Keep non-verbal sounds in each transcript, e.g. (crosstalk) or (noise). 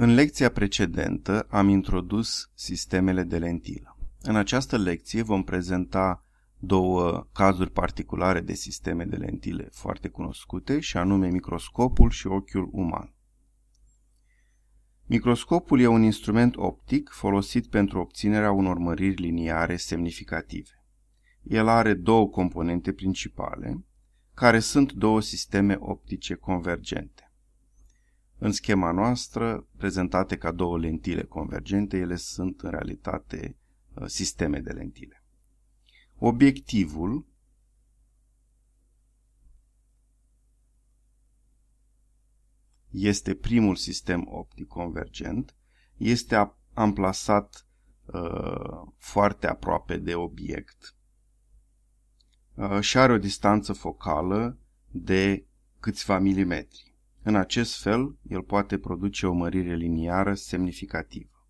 În lecția precedentă am introdus sistemele de lentilă. În această lecție vom prezenta două cazuri particulare de sisteme de lentile foarte cunoscute, și anume microscopul și ochiul uman. Microscopul e un instrument optic folosit pentru obținerea unor măriri liniare semnificative. El are două componente principale, care sunt două sisteme optice convergente. În schema noastră, prezentate ca două lentile convergente, ele sunt în realitate uh, sisteme de lentile. Obiectivul este primul sistem optic convergent, este amplasat uh, foarte aproape de obiect uh, și are o distanță focală de câțiva milimetri. În acest fel, el poate produce o mărire liniară semnificativă.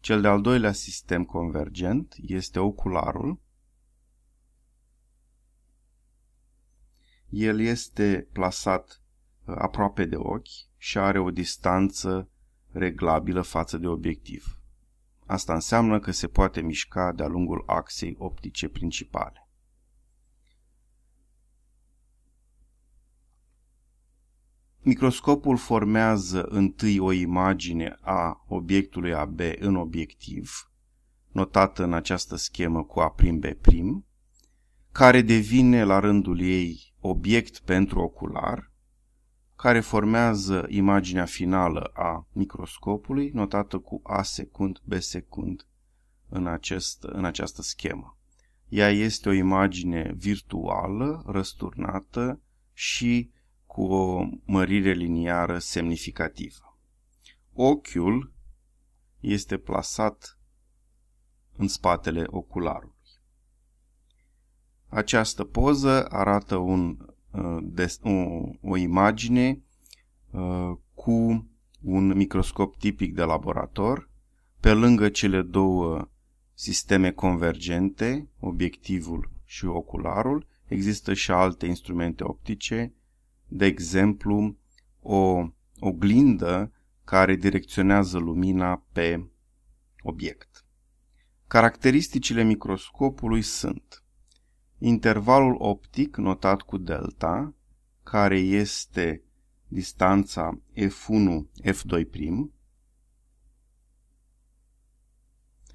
Cel de-al doilea sistem convergent este ocularul. El este plasat uh, aproape de ochi și are o distanță reglabilă față de obiectiv. Asta înseamnă că se poate mișca de-a lungul axei optice principale. Microscopul formează întâi o imagine a obiectului AB în obiectiv, notată în această schemă cu A' B', care devine la rândul ei obiect pentru ocular, care formează imaginea finală a microscopului, notată cu A secund, B secund în, acest, în această schemă. Ea este o imagine virtuală, răsturnată și cu o mărire liniară semnificativă. Ochiul este plasat în spatele ocularului. Această poză arată un, uh, o, o imagine uh, cu un microscop tipic de laborator, pe lângă cele două sisteme convergente, obiectivul și ocularul, există și alte instrumente optice, de exemplu, o oglindă care direcționează lumina pe obiect. Caracteristicile microscopului sunt intervalul optic notat cu delta, care este distanța F1, F2', prim,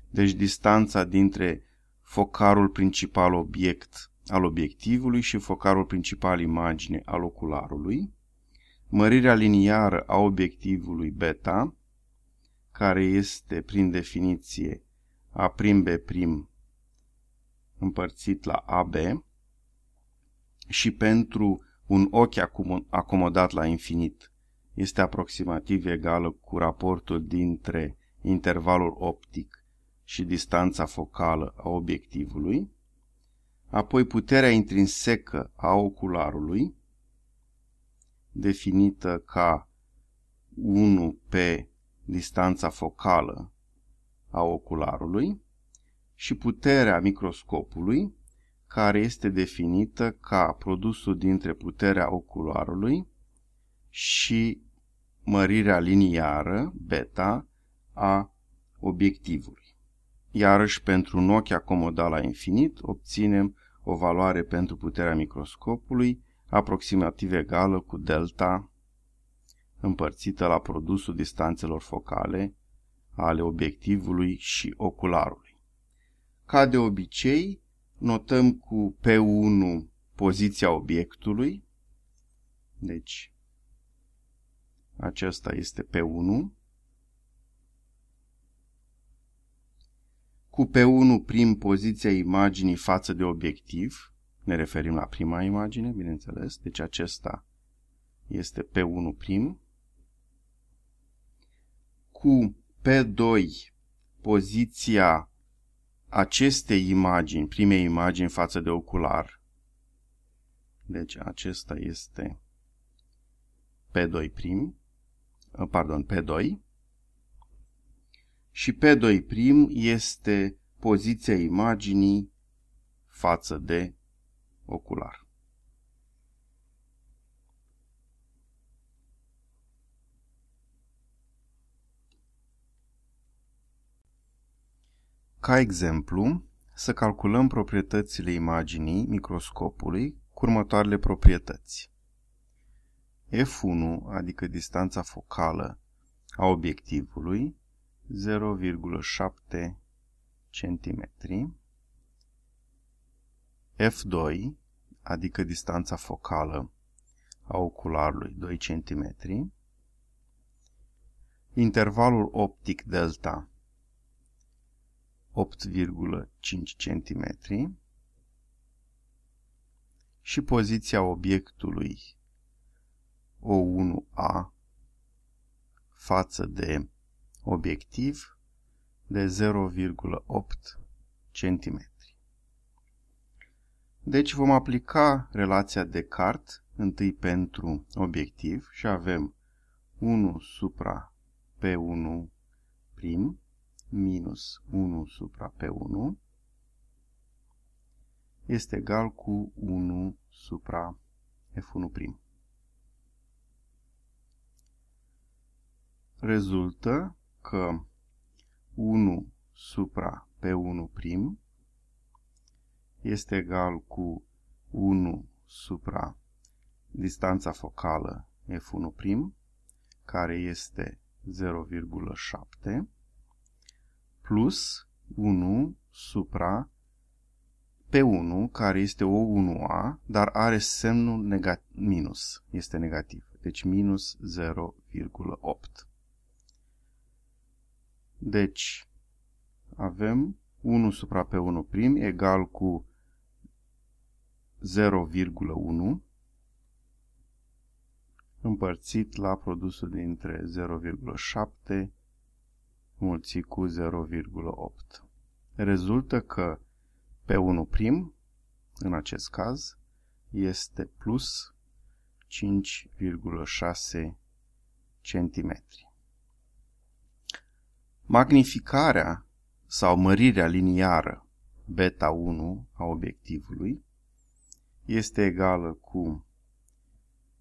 deci distanța dintre focarul principal obiect al obiectivului și focarul principal imagine al ocularului, mărirea liniară a obiectivului beta, care este prin definiție A' prim B' prim împărțit la AB și pentru un ochi acomodat la infinit este aproximativ egală cu raportul dintre intervalul optic și distanța focală a obiectivului, apoi puterea intrinsecă a ocularului, definită ca 1 pe distanța focală a ocularului și puterea microscopului, care este definită ca produsul dintre puterea ocularului și mărirea liniară, beta, a obiectivului. Iarăși, pentru un ochi acomodat la infinit, obținem o valoare pentru puterea microscopului aproximativ egală cu delta împărțită la produsul distanțelor focale ale obiectivului și ocularului. Ca de obicei, notăm cu P1 poziția obiectului, deci acesta este P1, cu p 1 prin poziția imaginii față de obiectiv, ne referim la prima imagine, bineînțeles, deci acesta este p 1 prim, cu P2 poziția acestei imagini, primei imagini față de ocular, deci acesta este P2 prim, pardon, P2, și pe 2 prim este poziția imaginii față de ocular. Ca exemplu, să calculăm proprietățile imaginii microscopului cu următoarele proprietăți. F1, adică distanța focală a obiectivului, 0,7 cm. F2, adică distanța focală a ocularului 2 cm. Intervalul optic delta 8,5 cm și poziția obiectului O1A față de obiectiv de 0,8 cm. Deci vom aplica relația Descartes întâi pentru obiectiv și avem 1 supra P1 prim minus 1 supra P1 este egal cu 1 supra F1 prim. Rezultă că 1 supra p 1 prim este egal cu 1 supra distanța focală F1 prim, care este 0,7 plus 1 supra p 1, care este o 1A, dar are semnul minus, este negativ, deci minus 0,8. Deci avem 1 supra pe 1 prim egal cu 0,1 împărțit la produsul dintre 0,7 mulți cu 0,8. Rezultă că pe 1 prim, în acest caz, este plus 5,6 centimetri. Magnificarea sau mărirea liniară beta 1 a obiectivului este egală cu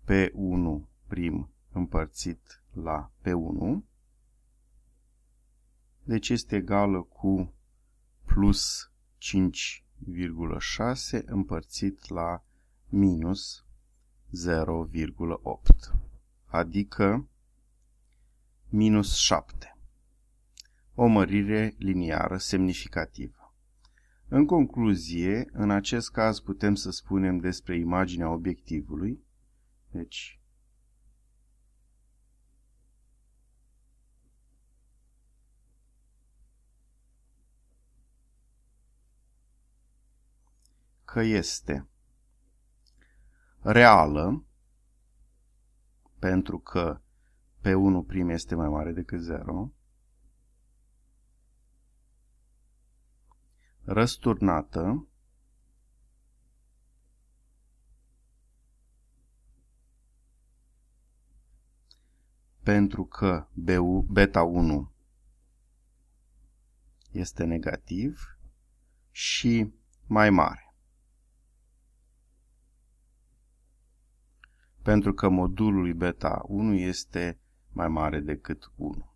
P1 prim împărțit la P1, deci este egală cu plus 5,6 împărțit la minus 0,8, adică minus 7 o mărire liniară semnificativă. În concluzie, în acest caz putem să spunem despre imaginea obiectivului, deci că este reală, pentru că P1' este mai mare decât 0, răsturnată, pentru că beta 1 este negativ și mai mare. Pentru că modulul beta 1 este mai mare decât 1.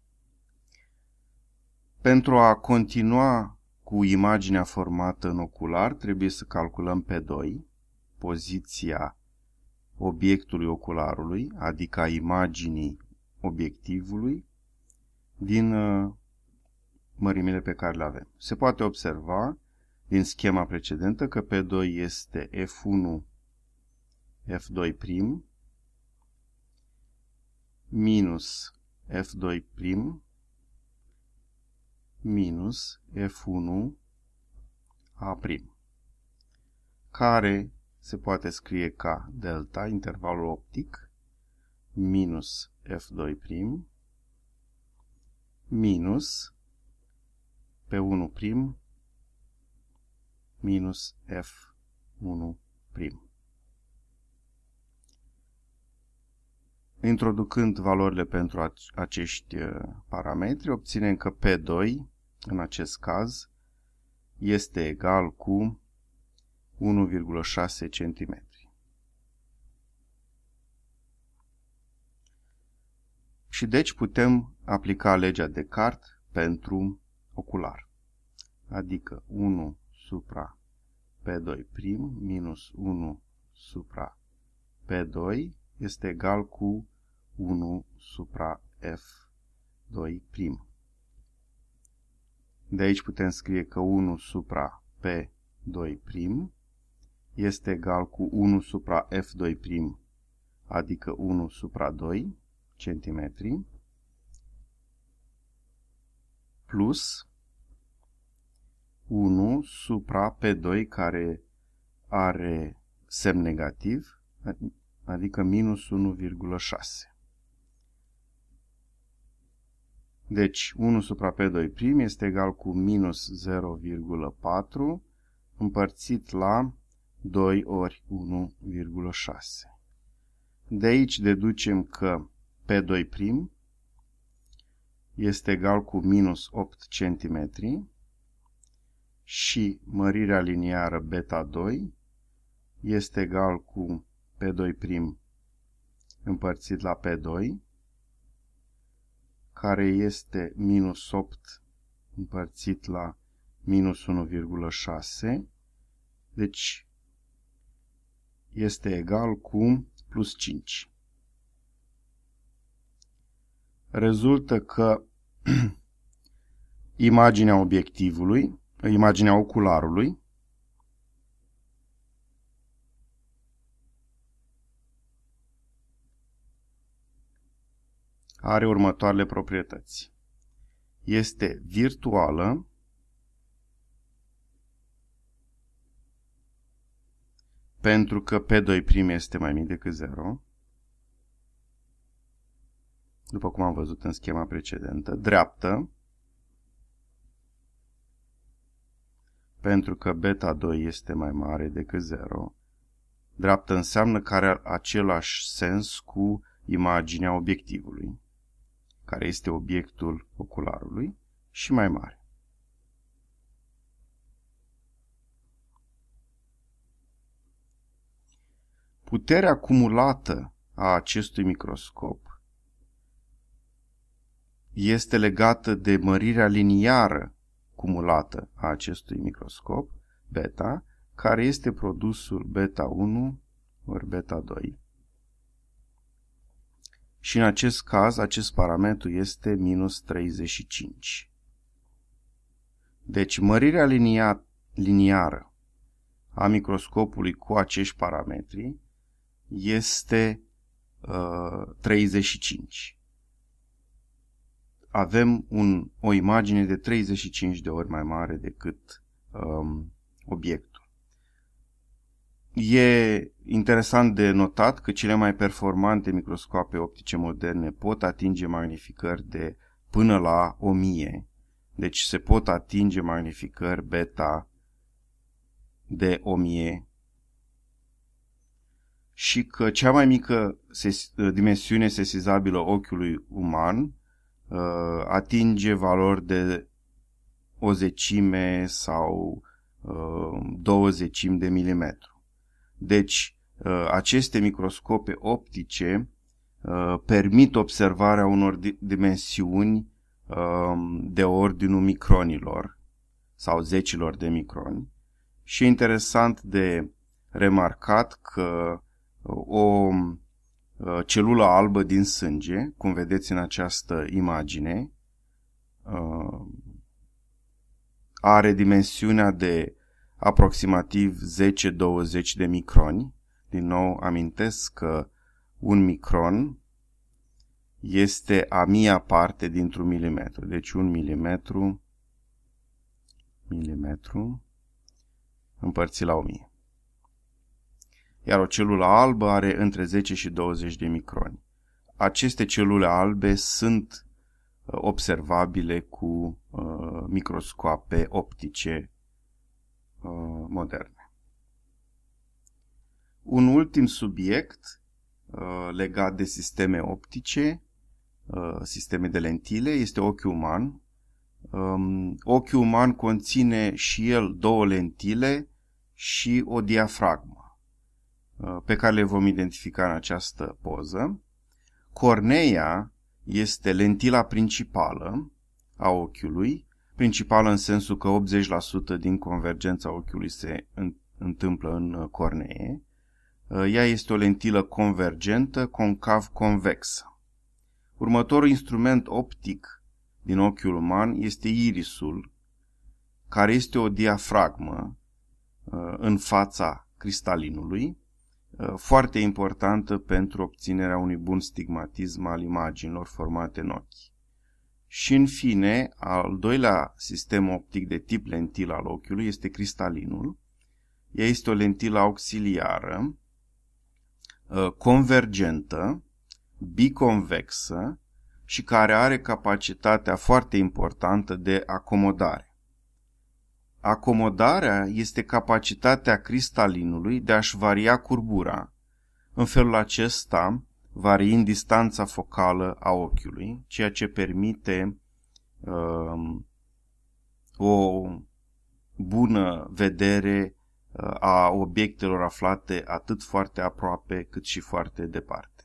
Pentru a continua cu imaginea formată în ocular trebuie să calculăm pe 2 poziția obiectului ocularului, adică a imaginii obiectivului, din uh, mărimile pe care le avem. Se poate observa din schema precedentă că P2 este F1, F2 prim, minus F2 prim, minus F1 A', prim, care se poate scrie ca delta, intervalul optic, minus F2', prim, minus P1' prim, minus F1'. prim. Introducând valorile pentru acești uh, parametri, obținem că P2 în acest caz este egal cu 1,6 cm. Și deci putem aplica legea de Cart pentru ocular, adică 1 supra P2 prim minus 1 supra P2 este egal cu 1 supra F2 prim. De aici putem scrie că 1 supra P2' prim este egal cu 1 supra F2', prim adică 1 supra 2 cm, plus 1 supra P2 care are semn negativ, adică minus 1,6. Deci 1 supra P2 prim este egal cu minus 0,4 împărțit la 2 ori 1,6. De aici deducem că P2 prim este egal cu minus 8 cm și mărirea liniară beta 2 este egal cu P2 prim împărțit la P2 care este minus 8 împărțit la minus 1,6. Deci este egal cu plus 5. Rezultă că (clears throat) imaginea obiectivului, imaginea ocularului, are următoarele proprietăți. Este virtuală, pentru că P2' este mai mic decât 0, după cum am văzut în schema precedentă, dreaptă, pentru că beta 2 este mai mare decât 0, dreaptă înseamnă că are același sens cu imaginea obiectivului care este obiectul ocularului, și mai mare. Puterea acumulată a acestui microscop este legată de mărirea liniară cumulată a acestui microscop, beta, care este produsul beta 1 ori beta 2 și în acest caz acest parametru este minus 35. Deci mărirea linia, liniară a microscopului cu acești parametri este uh, 35. Avem un, o imagine de 35 de ori mai mare decât um, obiect. E interesant de notat că cele mai performante microscoape optice moderne pot atinge magnificări de până la 1000. Deci se pot atinge magnificări beta de 1000 și că cea mai mică ses- dimensiune sesizabilă ochiului uman uh, atinge valori de o zecime sau uh, două zecimi de milimetru. Deci, uh, aceste microscope optice uh, permit observarea unor dimensiuni um, de ordinul micronilor sau zecilor de microni și e interesant de remarcat că uh, o celulă albă din sânge, cum vedeți în această imagine, are dimensiunea de aproximativ 10-20 de microni. Din nou amintesc că un micron este a mia parte dintr-un milimetru. Deci un milimetru, milimetru împărțit la 1000. Iar o celulă albă are între 10 și 20 de microni. Aceste celule albe sunt uh, observabile cu uh, microscoape optice Uh, moderne. Un ultim subiect uh, legat de sisteme optice, uh, sisteme de lentile, este ochiul uman. Um, ochiul uman conține și el două lentile și o diafragmă, pe care le vom identifica în această poză. Cornea este lentila principală a ochiului, principală în sensul că 80% din convergența ochiului se întâmplă în uh, cornee. Uh, ea este o lentilă convergentă, concav-convexă. Următorul instrument optic din ochiul uman este irisul, care este o diafragmă uh, în fața cristalinului, foarte importantă pentru obținerea unui bun stigmatism al imaginilor formate în ochi. Și în fine, al doilea sistem optic de tip lentilă al ochiului este cristalinul. Ea este o lentilă auxiliară, ă, convergentă, biconvexă și care are capacitatea foarte importantă de acomodare. Acomodarea este capacitatea cristalinului de a-și varia curbura. În felul acesta, variind distanța focală a ochiului, ceea ce permite uh, o bună vedere uh, a obiectelor aflate atât foarte aproape cât și foarte departe.